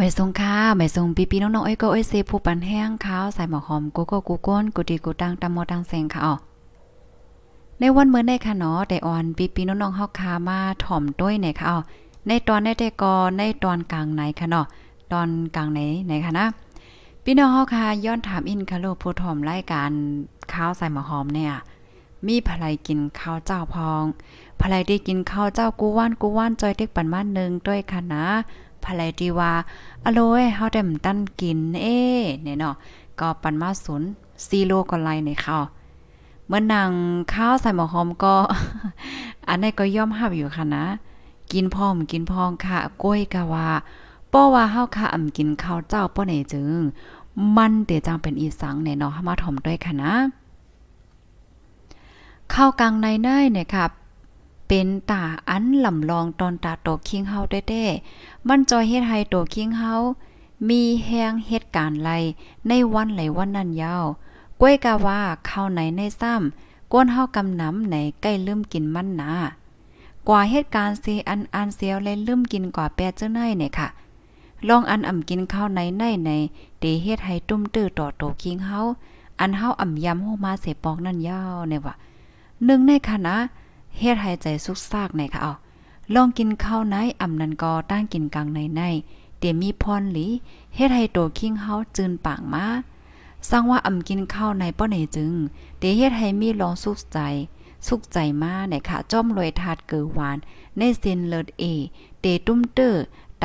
ไม่ทรงค่ะไม่ทรงปีปีน้องๆเอ้ยก็เอ้ยเซผู้ปันแห้งข้าวใส่หมอกหอมกูก็กูก้นกูดีกูดังตามมอตังเซงค่ะอ๋อในวันเมื่อในค่ะเนาะแต่ออนปีปีน้องๆเฮาคามาถ่อมด้วยี่นค่ะอ๋อในตอนในแต่กอในตอนกลางไหนค่ะเนาะตอนกลางไหนไหนค่ะนะพี่น้องเฮาค่ะย้อนถามอินค่ะลูกผู้ถ่อมรายการข้าวใส่หมอกหอมเนี่ย มีภลัยกินข้าวเจ้าพองภลัยได้กินข้าวเจ้ากูว่านกูว่านจอยเด็กปันมาหนึ่งด้วยค่ะนะภรยดีว่าอโลยเฮาเต้มตั้นกิน เอ้เนี่ยเนาะก็ปันมาศูนย์ซีโลก็ไลในข้าวเมื่อนางข้าวใส่หมอหอมก็ อันนี้ก็ย่อมหับอยู่ค่ะนะ กินพอมกินพองค่ะก้อยกะว่าป้อว่าเฮาค่ะอ่ำกินข้าวเจ้าป้อไหนจึง มันเตจังเป็นอีสังเนี่ยเนาะมาถอมด้วยค่ะนะข้าวกลางในเนยเนี่ยค่ะเป็นตาอันลำลองตอนตาโตคิงเฮาเต้ๆมันจอยเฮ็ดให้โตคิงเฮา มีแหงเหตุการณ์ไรในวันไหลวันนั้นยาวกล้วยกะว่าข้าวไหนในซ้ำกวนเฮากำน้ำไหนใกล้ลืมกินมันนากว่าเหตุการณ์เซอันอันเซียวและลืมกินกว่าแปดเจ้าไหนเนี่ยค่ะ ลองอันอ่ำกินข้าวไหนในในเดเฮ็ดให้ตุ้มตื้อต่อโตคิงเฮา อันเฮาอ่ำยำโฮมาเสปอกนั่นยาวเนี่ยว่ะหนึ่งในคณะเฮ็ดหายใจสุกซากในค่ะ เอา ลองกินข้าวไหนอำนันก็ตั้งกินกลางในในเตรียมมีพรหลีเฮ็ดให้โตคิงเฮาจืนปากมาสร้างว่าอำกินข้าวในป้อหนจึงเตเฮ็ดให้มีลองสุขใจ สุขใจมาในค่ะ จ้อมลอยถาดเกือหวาน ในเสนเลิศเอเตตุ้มเตอ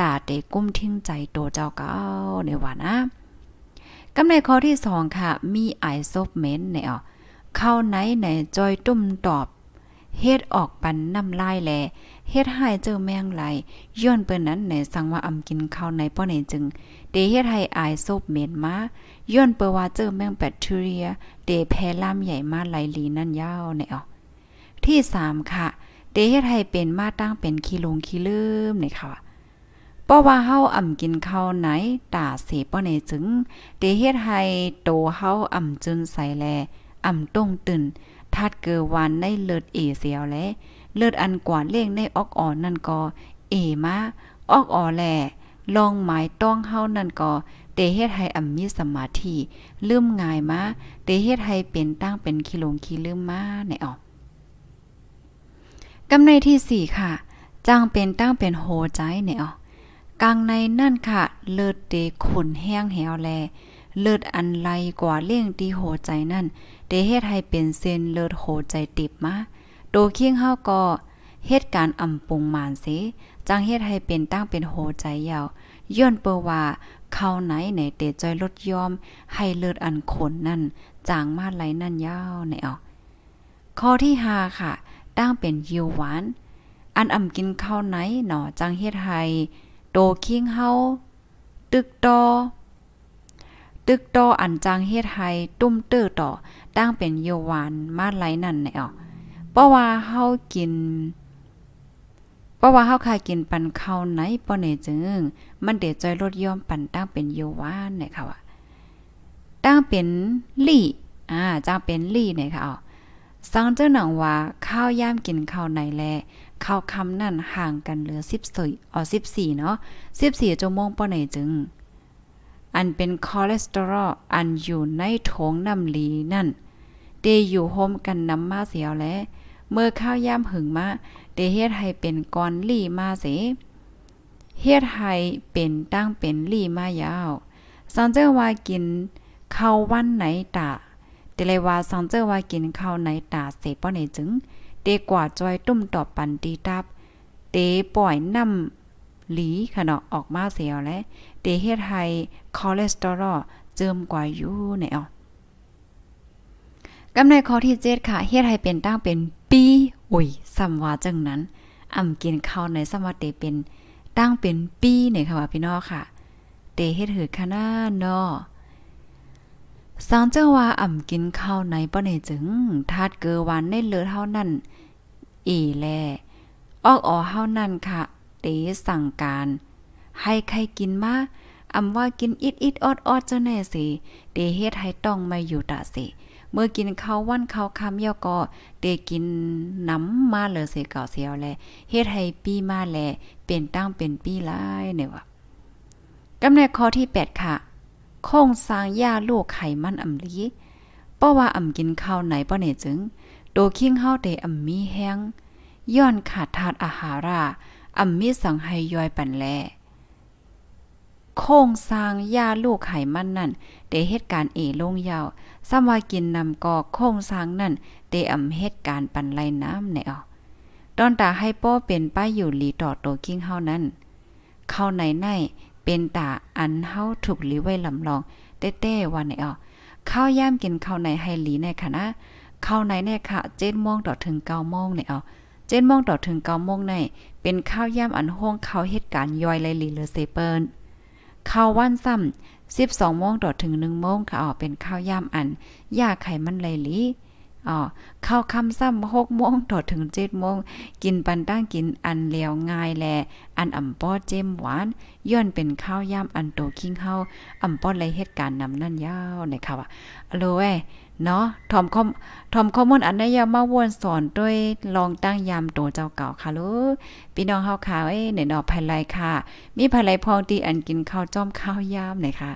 ตาเตกุ้มทิ้งใจโตเจ้าเก็าในว่านะ กำในข้อที่2ค่ะ มีไอซบเม้นในอ๋อเข้าไหนในจอยตุ้มตอบเฮ็ดออกปันน้ำลายแล เฮ็ดให้เจอแมงไหลย้อนเปิ้นนั้นในสังว่าอำกินข้าวในป้อในจึง เดเฮ็ดให้อายโซบเหม็นมาย้อนเปิ้นว่าเจอแมงแบคทีเรียเดแพล่ามใหญ่มาไหลลีนั่นยาวในอ๋อที่3ค่ะ เดเฮ็ดให้เป็นมาตั้งเป็นขี้ลงขี้ลืมในค่ะป้อว่าเฮาอ่ำกินข้าวไหน ตาเสป้อในจึง เดเฮ็ดให้โตเฮาอ่ำจุนใส่แลอ่ำต้งตื่นทัดเกอวันในเลือดเอเสียวและเลือดอันกว่าเล่งในออกอ่อนนั่นก็เอมาออกอ่อแหล่ลองหมายต้องเฮานั่นก็เตเฮ็ดให้อัมมีสมาธิ ลืมง่ายมาเตเฮ็ดให้เป็นตั้งเป็นคิลงคีลืมมาในออกกำในที่4ค่ะจังเป็นตั้งเป็นโหใจในออกกลางในนั่นค่ะเลือดเตขุนแห้งแหวแลเลือดอันไรกว่าเลี่ยงตีโหใจนั่น เดเฮ็ดให้เป็นเซนเลือดโหใจติบมาโตเคียงเฮาก็เหตุการณ์อำปงมานเสจังเฮ็ดให้เป็นตั้งเป็นโหใจยาวย้อนเปว่าเข้าไหนในเตจอยลดยอม ให้เลือดอันขนนั่น จางมาไหลนั่นยาวในออกข้อที่5ค่ะ ตั้งเป็นยิวหวานอันอำกินข้าวไหนหนอ จังเฮ็ดให้โตเคียงเฮาตึกตอตึกโตอันจางเฮ็ดไห้ตุ้มเตอต่อตั้งเป็นโยวานมาไหลนั่นแหละอ๋อเพราะว่าเฮากิน เพราะว่าเฮาคากินปันข้าวไหนบ่นด่จึง มันเดจอยลดย่อมปันตั้งเป็นโยวานเนี่ยค่ะว่าตั้งเป็นลี่อ่าจางเป็นลี่เนี่ยค่ะอ๋อสังเจ้าหนังว่า ข้าวยามกินข้าวไหนแลข้าวคำนั่นห่างกันเหลือ10สอ๋อ14เนาะ14จ่มงป้อไหนจึงอันเป็นคอเลสเตอรอลอันอยู่ในโถงน้ำลีนั่น เตอยู่โฮมกันน้ำมาเสียวและเมื่อข้าวย่ำหึงมาเตเฮ็ดให้เป็นก้อนลี่มาเส เฮ็ดให้เป็นตั้งเป็นลี่มายาวสังเจอว่ากินข้าววันไหนตาเตเลยว่าสังเจอว่ากินข้าวไหนตาเสป้อไนจึงเตกว่าจอยตุ้มตอบปันตีตับ เตปล่อยน้ำหลีขนาะออกมาเสียวและเตเฮ็ดให้คอเลสเตอรอลเจิมกว่าอยู่ในอ๋อกำในข้อที่เจ็ดค่ะ เฮ็ดให้เป็นตั้งเป็นปีอุ้ยสัมวาจังนั้นอ่ำกินข้าวในสมาเตเป็น ตั้งเป็นปีนี่ค่ะพี่น้องค่ะเตเฮ็ดหือคณะนอสังเจ้าว่าอ่ำกินข้าวในป้าในจึงทาดเกอวันในเลือเท่านั้นอีแลออกออเฮานั่นค่ะ เตสั่งการให้ใครกินมาอำว่ากินอิดอิดออดออดจะแน่สิเตเฮ็ดให้ต้องมาอยู่ตาสิ เมื่อกินข้าววันข้าวคำเยาก็เตกินน้ำมาเลยเสียเก่าเสียวแล เฮ็ดให้ปี้มาแล เป็นตั้งเป็นปี้หลายเนี่ยว่ะกำเนิดข้อที่ 8 ค่ะ โค้งสร้างยาลูกไขมันอำลีเพราะว่าอำกินข้าวไหนป้อเนี่ยจึงโตคิงเฮาเตอำมีแห้งย้อนขาดธาตุอาหาราอำมีสังไหย่อยปันแลโค้งสร้างยาลูกไขมันนั่น เดเหตุการณ์เอลงยาวซ้ำว่ากินนำกอโค้งสร้างนั่นเดอำเหตุการณ์ปันไลน้ำในอ่อดอนตาให้ป้อเป็นป้ายอยู่หลีต่อโตกิ้งเฮานั้นเข้าไหนใน เป็นตาอันเฮาถูกลิไว้ลำลอง เต้เวันในอ่อข้าวย่ามกินข้าวในไฮลีในคณะนข้าวในในค่ะเจ็ดโมงต่อถึงเก้าโมงในอ่อเจ็ดโมงต่อถึงเก้าโมงในเป็นข้าวย่ามอันห้องข้าวเหตุการณ์ย่อยไลลีเลอเซเปิลข้าววันซ้ำสิบสองโมงต่อถึงหนึ่งโมงค่ะอ๋อเป็นข้าวย่ำอัน ยาไขมัน ไหลลีอ๋อข้าวคำซ้ำหกโมงต่อถึงเจ็ดโมงกินปันตั้งกินอันเลียวง่ายแลอันอ่ำป้อเจ้มหวานย้อนเป็นข้าวย่ำอันโตคิงเฮาอ่ำป้อไรเหตุการณ์นำนั่นยาวในค่ะว่าโลเอเนาะทอมคอมทอมคอมมอนอันได้ยามาวนสอนด้วยลองตั้งยามโตเจ้าเก่าค่ะลูกพี่น้องเฮาขาวเอ้ยเนี่ยเนอะภายไรค่ะ มีภายไรพองตีอันกินข้าวจ้อมข้าวยามไหนค่ะ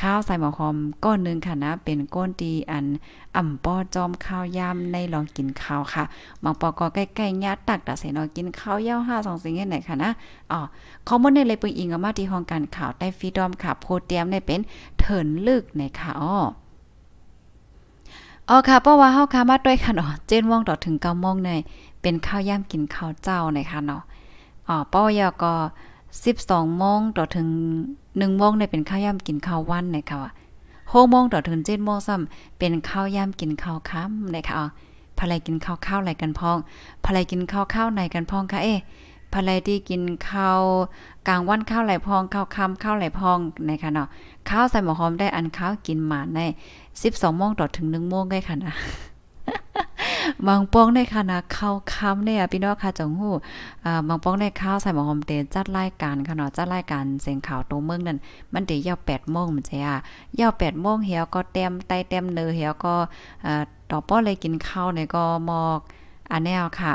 ข้าวใส่หมอคอมก้อนนึงค่ะนะ เป็นก้นตีอันอ่ำป้อจ้อมข้าว ยาม ในลองกินข้าวค่ะหมงปอก็ใกล้ๆญาติตักตาเสนอกินข้าวยาว5 2สิ่งไหนค่ะนะ อ๋อคอมมอนในเลยปึงอิงมาที่ห้องการข่าว ใต้ฟีดอมค่ะโพเตียมได้เป็นเถินลึกไหนคะอ๋ออ๋อค่ะเพราะว่าเฮาค่ะมาด้วยค่ะเนาะเจนว่องดอถึงเก้าโมงในเป็นข้าวย่ำกินข้าวเจ้านะคะเนาะอ๋อเป้ายาก็สิบสองโมงต่อถึงหนึ่งโมงในเป็นข้าวย่ำกินข้าววันนะคะว่าหกโมงต่อถึงเจ็ดโมงซ้ำเป็นข้าวย่ำกินข้าวค่ำนะคะอ๋อภรรยกินข้าวข้าวอะไรกันพองภรรยกินข้าวข้าวในกันพองค่ะเอ๊ภรรยที่กินข้าวกลางวันข้าวไหลพองข้าวค่ำข้าวไหลพองนะคะเนาะข้าวใส่หมอหอมได้อันข้าวกินหมาใน12โมงต่อถึง1โมงได้ค่ะนะบางป้องในคณะเข้าค้ำเนี่ยพี่น้องค่ะจังหู้บางป้องในข้าวใส่หมอหอมเตนจัดรายการค่ะเนาะจัดรายการเสียงข่าวตัวเมืองนั่นมันตียาวแปดโมงมันจะอ่ะยาวแปดโมงเหี่ยวก็เต็มไตเต็มเนื้อเหี่ยวก็ ต่อป้อเลยกินข้าวในก็มอกอันแนวค่ะ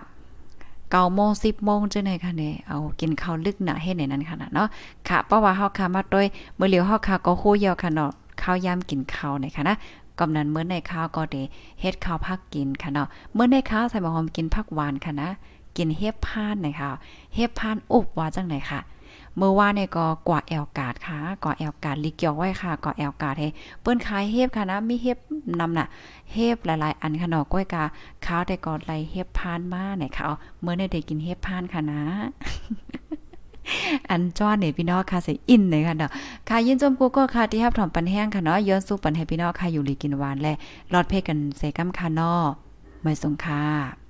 เก้าโมงสิบโมงจะไหนค่ะเนี่ยเอากินข้าวลึกหนาให้ในนั้นค่ะเนาะค่ะ เพราะว่าเฮาค่ะมาด้วยเมื่อเหลียวเฮาค่ะก็คู่ยาวค่ะเนาะข้าวยามกินข้าวในค่ะนะกำนันเมื่อในข้าวก็เดเฮ็ดข้าวพักกินค่ะเนาะเมื่อในข้าวใส่บะหอมกินผักหวานค่ะนะกินเฮ็ผพานในข้าวเฮ็ผพานอบว่าจังไหนค่ะเมื่อว่าในก็กว่าแอลกาดค่ะกว่าแอลกาดลิเกียวไว้ค่ะ กว่าแอลกาดให้เปิ้นขายเฮฟค่ะนะมีเฮฟนำน่ะเฮฟหลายๆ อันค่ะนอะก้อยกาข้าวแต่ก่อนไหลเฮฟพานมาไหนค่ะ เมื่อนได้กินเฮฟพานค่ะนะ อันจ้อนเนี่ยพี่น้องค่ะเสียอินเลยค่ะเนาะค่ะยินจมกูก็ค่ะที่รับถอมปันแห้งค่ะเนาะย้อนสู้ปันให้พี่น้องค่ะอยู่ลีกินหวานและรอดเพ่กันเซกัมค่ะเนาะไม่สงค่ะ